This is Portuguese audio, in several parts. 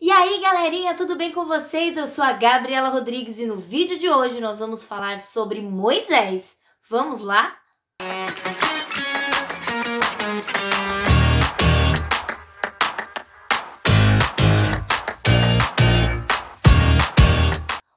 E aí galerinha, tudo bem com vocês? Eu sou a Gabriela Rodrigues e no vídeo de hoje nós vamos falar sobre Moisés. Vamos lá?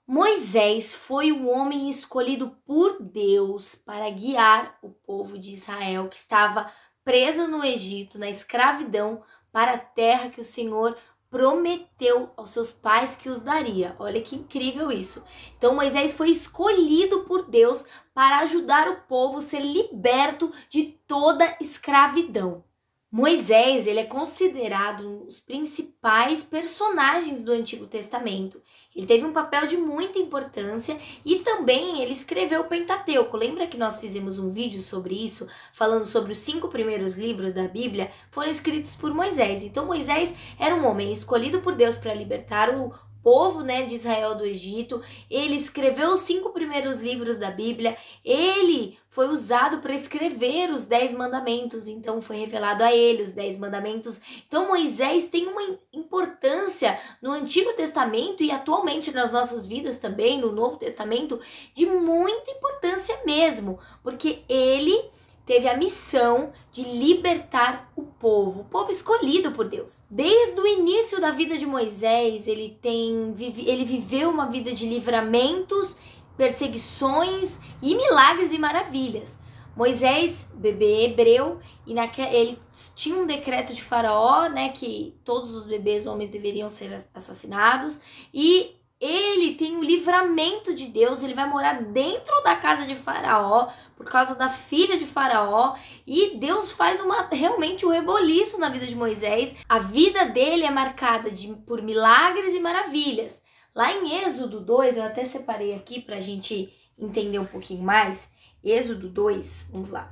Moisés foi o homem escolhido por Deus para guiar o povo de Israel que estava preso no Egito, na escravidão, para a terra que o Senhor prometeu aos seus pais que os daria. Olha que incrível isso. Então Moisés foi escolhido por Deus para ajudar o povo a ser liberto de toda escravidão. Moisés ele é considerado um dos principais personagens do Antigo Testamento. Ele teve um papel de muita importância e também ele escreveu o Pentateuco. Lembra que nós fizemos um vídeo sobre isso, falando sobre os cinco primeiros livros da Bíblia foram escritos por Moisés. Então Moisés era um homem escolhido por Deus para libertar o, povo né, de Israel do Egito, ele escreveu os cinco primeiros livros da Bíblia, ele foi usado para escrever os dez mandamentos, então foi revelado a ele os dez mandamentos. Então Moisés tem uma importância no Antigo Testamento e atualmente nas nossas vidas também, no Novo Testamento, de muita importância mesmo, porque ele teve a missão de libertar o povo, o povo escolhido por Deus. Desde o início da vida de Moisés, ele tem ele viveu uma vida de livramentos, perseguições e milagres e maravilhas. Moisés, bebê hebreu, e naque, ele tinha um decreto de Faraó, né, que todos os bebês homens deveriam ser assassinados, e ele tem o livramento de Deus, ele vai morar dentro da casa de Faraó por causa da filha de Faraó, e Deus faz uma realmente um reboliço na vida de Moisés. A vida dele é marcada de, por milagres e maravilhas. Lá em Êxodo 2, eu até separei aqui para a gente entender um pouquinho mais. Êxodo 2, vamos lá.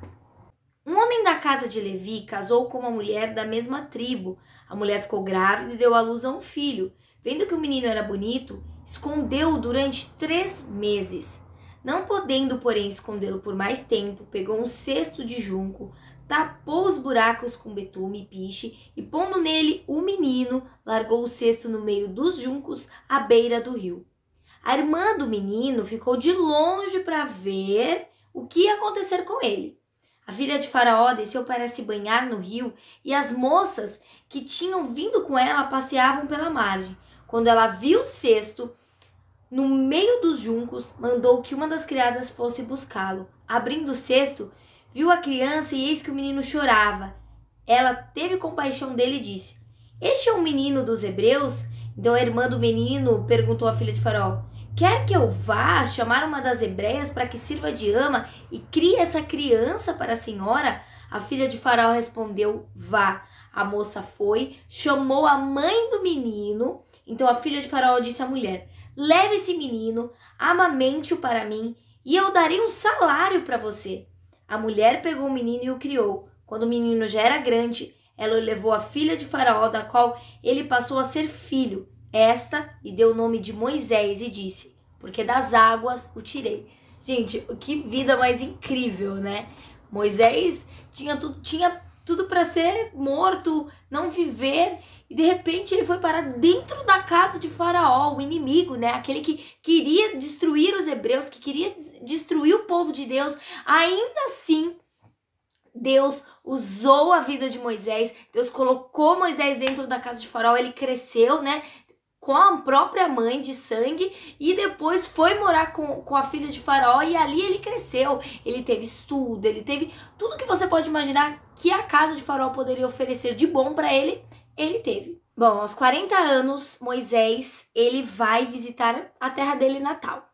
Um homem da casa de Levi casou com uma mulher da mesma tribo. A mulher ficou grávida e deu à luz a um filho. Vendo que o menino era bonito, escondeu-o durante três meses. Não podendo, porém, escondê-lo por mais tempo, pegou um cesto de junco, tapou os buracos com betume e piche e, pondo nele o menino, largou o cesto no meio dos juncos à beira do rio. A irmã do menino ficou de longe para ver o que ia acontecer com ele. A filha de Faraó desceu para se banhar no rio e as moças que tinham vindo com ela passeavam pela margem. Quando ela viu o cesto, no meio dos juncos, mandou que uma das criadas fosse buscá-lo. Abrindo o cesto, viu a criança e eis que o menino chorava. Ela teve compaixão dele e disse: Este é um menino dos hebreus? Então a irmã do menino perguntou à filha de Farol: Quer que eu vá chamar uma das hebreias para que sirva de ama e crie essa criança para a senhora? A filha de Farol respondeu: Vá. A moça foi, chamou a mãe do menino então a filha de Faraó disse à mulher: Leve esse menino, amamente-o para mim, e eu darei um salário para você. A mulher pegou o menino e o criou. Quando o menino já era grande, ela o levou à filha de Faraó, da qual ele passou a ser filho. Esta lhe deu o nome de Moisés e disse: Porque das águas o tirei. Gente, que vida mais incrível, né? Moisés tinha tudo, tinha tudo para ser morto, não viver e de repente ele foi parar dentro da casa de Faraó, o inimigo, né? Aquele que queria destruir os hebreus, que queria destruir o povo de Deus. Ainda assim, Deus usou a vida de Moisés, Deus colocou Moisés dentro da casa de Faraó, ele cresceu, né? com a própria mãe de sangue e depois foi morar com, com a filha de Faraó e ali ele cresceu. Ele teve estudo, ele teve tudo que você pode imaginar que a casa de Faraó poderia oferecer de bom para ele ele teve. Bom, aos 40 anos, Moisés, ele vai visitar a terra dele natal.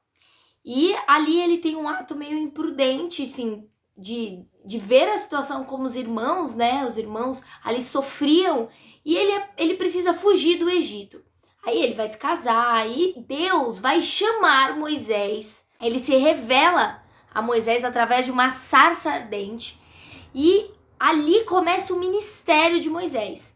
E ali ele tem um ato meio imprudente, assim, de, de ver a situação como os irmãos, né? Os irmãos ali sofriam e ele, é, ele precisa fugir do Egito. Aí ele vai se casar, aí Deus vai chamar Moisés. Ele se revela a Moisés através de uma sarça ardente e ali começa o ministério de Moisés.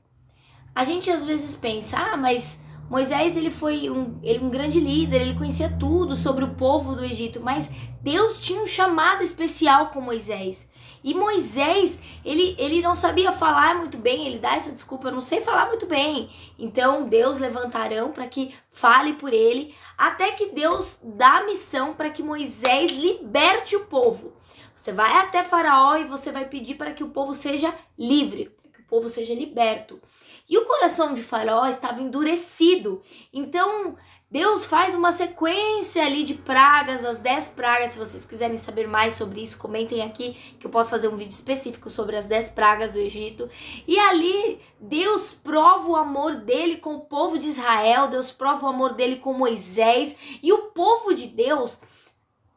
A gente às vezes pensa, ah, mas Moisés ele foi um, ele, um grande líder, ele conhecia tudo sobre o povo do Egito, mas Deus tinha um chamado especial com Moisés. E Moisés, ele, ele não sabia falar muito bem, ele dá essa desculpa, eu não sei falar muito bem. Então Deus levantarão para que fale por ele, até que Deus dá a missão para que Moisés liberte o povo. Você vai até Faraó e você vai pedir para que o povo seja livre povo seja liberto. E o coração de Faraó estava endurecido. Então, Deus faz uma sequência ali de pragas, as dez pragas. Se vocês quiserem saber mais sobre isso, comentem aqui que eu posso fazer um vídeo específico sobre as dez pragas do Egito. E ali, Deus prova o amor dele com o povo de Israel, Deus prova o amor dele com Moisés. E o povo de Deus,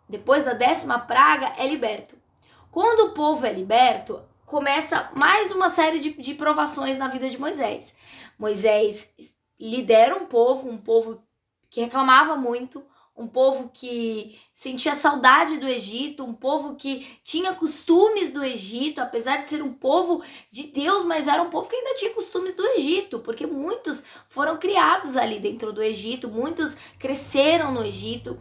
depois da décima praga, é liberto. Quando o povo é liberto, começa mais uma série de, de provações na vida de Moisés. Moisés lidera um povo, um povo que reclamava muito, um povo que sentia saudade do Egito, um povo que tinha costumes do Egito, apesar de ser um povo de Deus, mas era um povo que ainda tinha costumes do Egito, porque muitos foram criados ali dentro do Egito, muitos cresceram no Egito.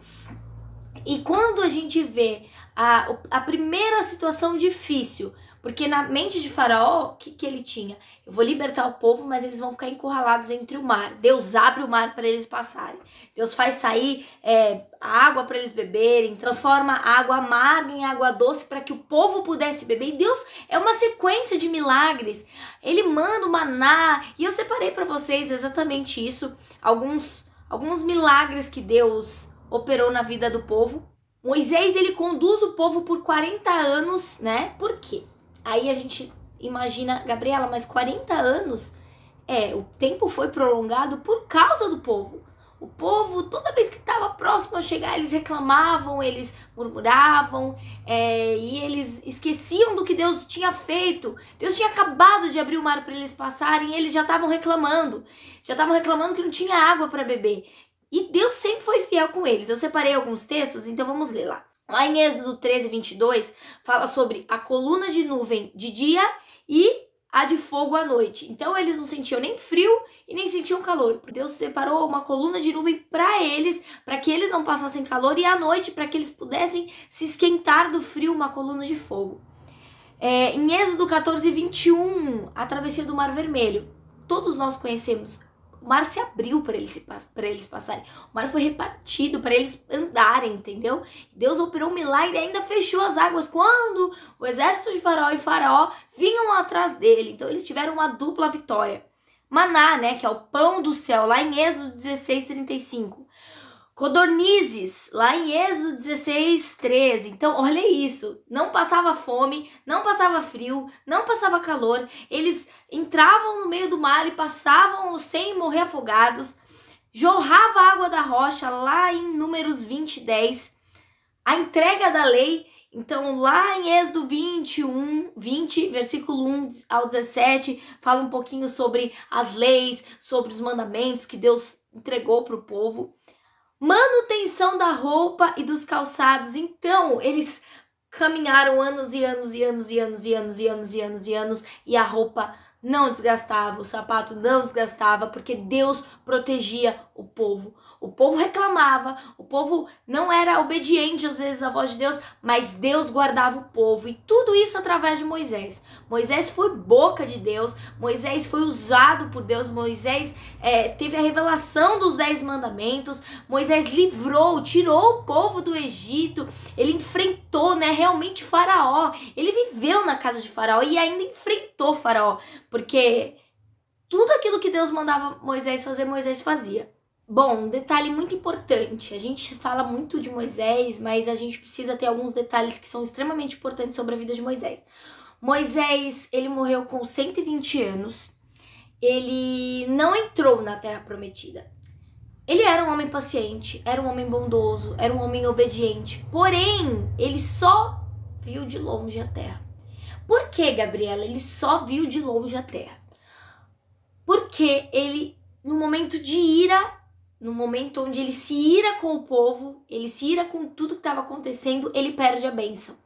E quando a gente vê a, a primeira situação difícil, porque na mente de Faraó, o que, que ele tinha? Eu vou libertar o povo, mas eles vão ficar encurralados entre o mar. Deus abre o mar para eles passarem. Deus faz sair é, água para eles beberem, transforma água amarga em água doce para que o povo pudesse beber. E Deus é uma sequência de milagres. Ele manda o maná. E eu separei para vocês exatamente isso. Alguns, alguns milagres que Deus operou na vida do povo. Moisés ele conduz o povo por 40 anos, né? Por quê? Aí a gente imagina, Gabriela, mas 40 anos é, o tempo foi prolongado por causa do povo. O povo, toda vez que estava próximo a chegar, eles reclamavam, eles murmuravam é, e eles esqueciam do que Deus tinha feito. Deus tinha acabado de abrir o mar para eles passarem e eles já estavam reclamando. Já estavam reclamando que não tinha água para beber. E Deus sempre foi fiel com eles. Eu separei alguns textos, então vamos ler lá. Lá em Êxodo 13, 22, fala sobre a coluna de nuvem de dia e a de fogo à noite. Então eles não sentiam nem frio e nem sentiam calor. Deus separou uma coluna de nuvem para eles, para que eles não passassem calor, e à noite, para que eles pudessem se esquentar do frio, uma coluna de fogo. É, em Êxodo 14, 21, a travessia do Mar Vermelho. Todos nós conhecemos o mar se abriu para eles, eles passarem. O mar foi repartido para eles andarem, entendeu? Deus operou um milagre e ainda fechou as águas quando o exército de Faraó e Faraó vinham atrás dele. Então eles tiveram uma dupla vitória. Maná, né, que é o pão do céu, lá em Êxodo 16, 35 codornizes, lá em Êxodo 16, 13. Então, olha isso. Não passava fome, não passava frio, não passava calor. Eles entravam no meio do mar e passavam sem morrer afogados. Jorrava água da rocha lá em Números 20, 10. A entrega da lei. Então, lá em Êxodo 21, 20, versículo 1 ao 17, fala um pouquinho sobre as leis, sobre os mandamentos que Deus entregou para o povo. Manutenção da roupa e dos calçados. Então, eles caminharam anos e anos e anos e anos e anos e anos e anos e anos e a roupa não desgastava, o sapato não desgastava, porque Deus protegia o povo. O povo reclamava, o povo não era obediente às vezes à voz de Deus, mas Deus guardava o povo e tudo isso através de Moisés. Moisés foi boca de Deus, Moisés foi usado por Deus, Moisés é, teve a revelação dos dez mandamentos, Moisés livrou, tirou o povo do Egito, ele enfrentou, né, realmente Faraó. Ele viveu na casa de Faraó e ainda enfrentou Faraó, porque tudo aquilo que Deus mandava Moisés fazer, Moisés fazia. Bom, um detalhe muito importante. A gente fala muito de Moisés, mas a gente precisa ter alguns detalhes que são extremamente importantes sobre a vida de Moisés. Moisés, ele morreu com 120 anos. Ele não entrou na Terra Prometida. Ele era um homem paciente, era um homem bondoso, era um homem obediente. Porém, ele só viu de longe a Terra. Por que, Gabriela? Ele só viu de longe a Terra. Porque ele, no momento de ira, no momento onde ele se ira com o povo, ele se ira com tudo que estava acontecendo, ele perde a bênção.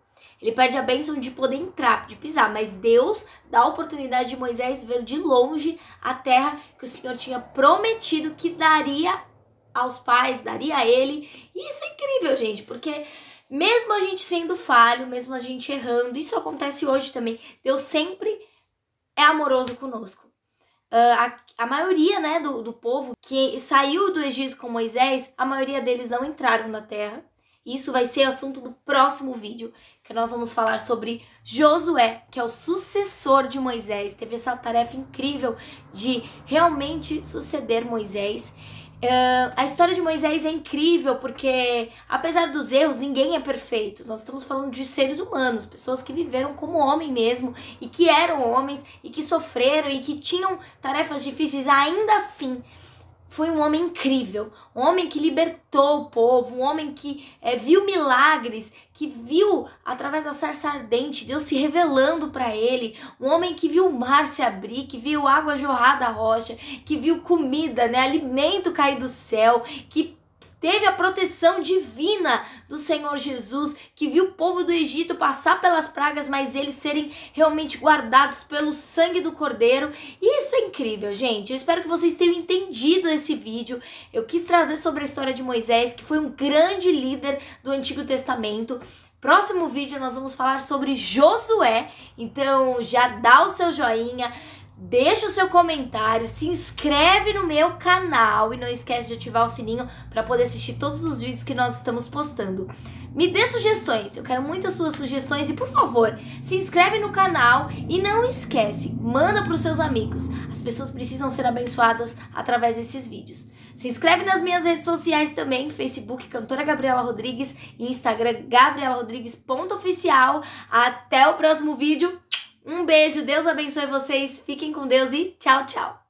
Ele perde a bênção de poder entrar, de pisar, mas Deus dá a oportunidade de Moisés ver de longe a terra que o Senhor tinha prometido que daria aos pais, daria a ele. E isso é incrível, gente, porque mesmo a gente sendo falho, mesmo a gente errando, isso acontece hoje também. Deus sempre é amoroso conosco. Ah, a, a maioria né, do, do povo que saiu do Egito com Moisés, a maioria deles não entraram na terra. Isso vai ser assunto do próximo vídeo, que nós vamos falar sobre Josué, que é o sucessor de Moisés. Teve essa tarefa incrível de realmente suceder Moisés. Uh, a história de Moisés é incrível porque, apesar dos erros, ninguém é perfeito. Nós estamos falando de seres humanos, pessoas que viveram como homem mesmo e que eram homens e que sofreram e que tinham tarefas difíceis ainda assim foi um homem incrível, um homem que libertou o povo, um homem que é, viu milagres, que viu através da sarça ardente Deus se revelando para ele, um homem que viu o mar se abrir, que viu água jorrar da rocha, que viu comida, né, alimento cair do céu, que teve a proteção divina do Senhor Jesus, que viu o povo do Egito passar pelas pragas, mas eles serem realmente guardados pelo sangue do Cordeiro. E isso é incrível, gente. Eu espero que vocês tenham entendido esse vídeo. Eu quis trazer sobre a história de Moisés, que foi um grande líder do Antigo Testamento. Próximo vídeo nós vamos falar sobre Josué, então já dá o seu joinha, deixa o seu comentário, se inscreve no meu canal e não esquece de ativar o sininho para poder assistir todos os vídeos que nós estamos postando. Me dê sugestões, eu quero muito as suas sugestões e por favor, se inscreve no canal e não esquece, manda para os seus amigos. As pessoas precisam ser abençoadas através desses vídeos. Se inscreve nas minhas redes sociais também, Facebook Cantora Gabriela Rodrigues e Instagram gabrielarrodrigues.oficial. Até o próximo vídeo. Um beijo, Deus abençoe vocês, fiquem com Deus e tchau, tchau!